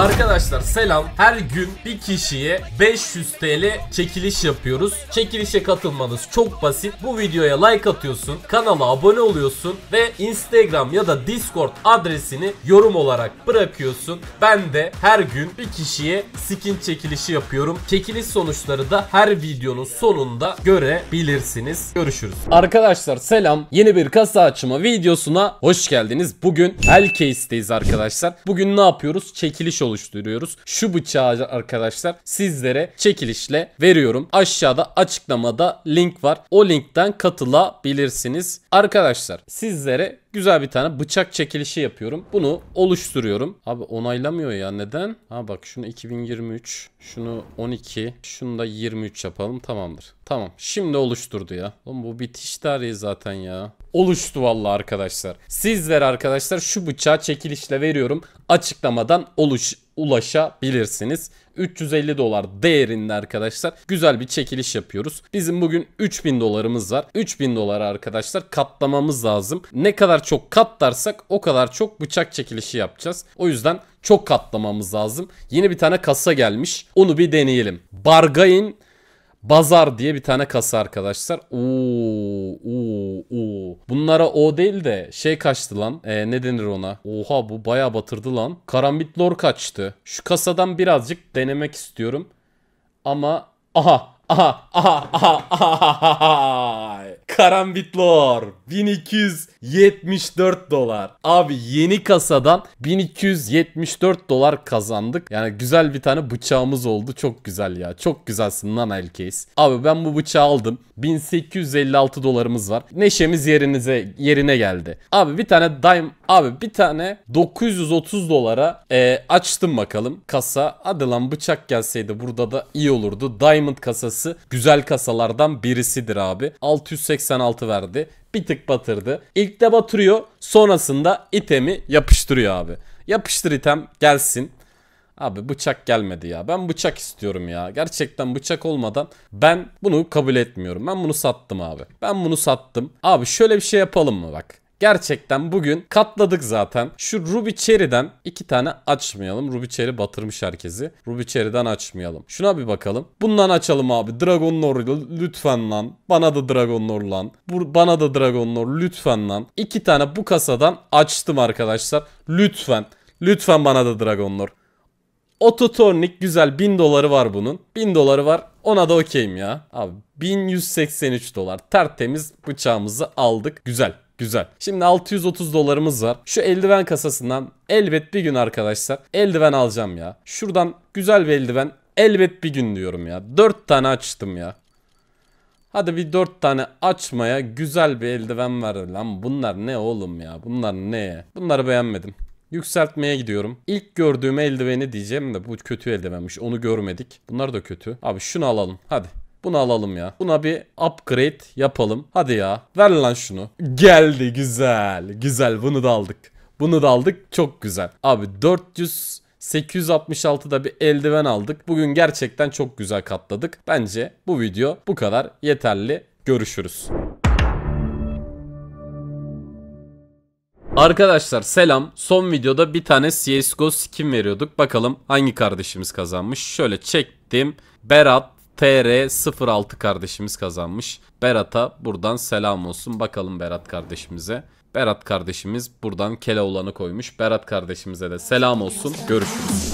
Arkadaşlar selam. Her gün bir kişiye 500 TL çekiliş yapıyoruz. Çekilişe katılmanız çok basit. Bu videoya like atıyorsun, kanala abone oluyorsun ve Instagram ya da Discord adresini yorum olarak bırakıyorsun. Ben de her gün bir kişiye skin çekilişi yapıyorum. Çekiliş sonuçları da her videonun sonunda görebilirsiniz. Görüşürüz. Arkadaşlar selam. Yeni bir kasa açma videosuna hoş geldiniz. Bugün Hellcase'deyiz arkadaşlar. Bugün ne yapıyoruz? Çekiliş oluyor oluşturuyoruz. Şu bıçağı arkadaşlar sizlere çekilişle veriyorum. Aşağıda açıklamada link var. O linkten katılabilirsiniz. Arkadaşlar sizlere güzel bir tane bıçak çekilişi yapıyorum. Bunu oluşturuyorum. Abi onaylamıyor ya neden? Ha bak şunu 2023, şunu 12, şunu da 23 yapalım tamamdır. Tamam şimdi oluşturdu ya. Oğlum bu bitiş tarihi zaten ya. Oluştu valla arkadaşlar. Sizler arkadaşlar şu bıçağı çekilişle veriyorum. Açıklamadan oluş ulaşabilirsiniz. 350 dolar değerinde arkadaşlar güzel bir çekiliş yapıyoruz. Bizim bugün 3000 dolarımız var. 3000 doları arkadaşlar katlamamız lazım. Ne kadar çok katlarsak o kadar çok bıçak çekilişi yapacağız. O yüzden çok katlamamız lazım. Yeni bir tane kasa gelmiş. Onu bir deneyelim. Bargain Bazar diye bir tane kasa arkadaşlar. Oo, oo, oo. Bunlara o değil de şey kaçtı lan. E, ne denir ona? Oha bu baya batırdı lan. Karambit lor kaçtı. Şu kasadan birazcık denemek istiyorum. Ama aha aha aha aha aha. aha. Karambitlor 1274 dolar. Abi yeni kasadan 1274 dolar kazandık. Yani güzel bir tane bıçağımız oldu. Çok güzel ya. Çok güzelsin lan Elcase. Abi ben bu bıçağı aldım. 1856 dolarımız var. Neşemiz yerinize yerine geldi. Abi bir tane daim abi bir tane 930 dolara e, açtım bakalım kasa. Hadi lan bıçak gelseydi burada da iyi olurdu. Diamond kasası güzel kasalardan birisidir abi. 680 86 verdi. Bir tık batırdı. İlk de batırıyor. Sonrasında itemi yapıştırıyor abi. Yapıştır item gelsin. Abi bıçak gelmedi ya. Ben bıçak istiyorum ya. Gerçekten bıçak olmadan ben bunu kabul etmiyorum. Ben bunu sattım abi. Ben bunu sattım. Abi şöyle bir şey yapalım mı bak. Gerçekten bugün katladık zaten. Şu Ruby Cherry'den iki tane açmayalım. Ruby Cherry batırmış herkesi. Ruby Cherry'den açmayalım. Şuna bir bakalım. Bundan açalım abi. Dragon Lore lütfen lan. Bana da Dragon Lord lan. Bu, bana da Dragon Lord lütfen lan. İki tane bu kasadan açtım arkadaşlar. Lütfen. Lütfen bana da Dragon Lord. Ototornik güzel 1000 doları var bunun. 1000 doları var. Ona da okeyim ya. Abi 1183 dolar tertemiz bıçağımızı aldık. Güzel. Güzel. Şimdi 630 dolarımız var. Şu eldiven kasasından elbet bir gün arkadaşlar eldiven alacağım ya. Şuradan güzel bir eldiven elbet bir gün diyorum ya. 4 tane açtım ya. Hadi bir 4 tane açmaya güzel bir eldiven ver lan. Bunlar ne oğlum ya? Bunlar ne? Bunları beğenmedim. Yükseltmeye gidiyorum. İlk gördüğüm eldiveni diyeceğim de bu kötü eldivenmiş. Onu görmedik. Bunlar da kötü. Abi şunu alalım. Hadi. Bunu alalım ya. Buna bir upgrade yapalım. Hadi ya. Ver lan şunu. Geldi güzel. Güzel bunu da aldık. Bunu da aldık. Çok güzel. Abi 400 866'da bir eldiven aldık. Bugün gerçekten çok güzel katladık. Bence bu video bu kadar yeterli. Görüşürüz. Arkadaşlar selam. Son videoda bir tane CSGO skin veriyorduk. Bakalım hangi kardeşimiz kazanmış. Şöyle çektim. Berat TR06 kardeşimiz kazanmış. Berat'a buradan selam olsun. Bakalım Berat kardeşimize. Berat kardeşimiz buradan Keloğlan'ı koymuş. Berat kardeşimize de selam olsun. Görüşürüz.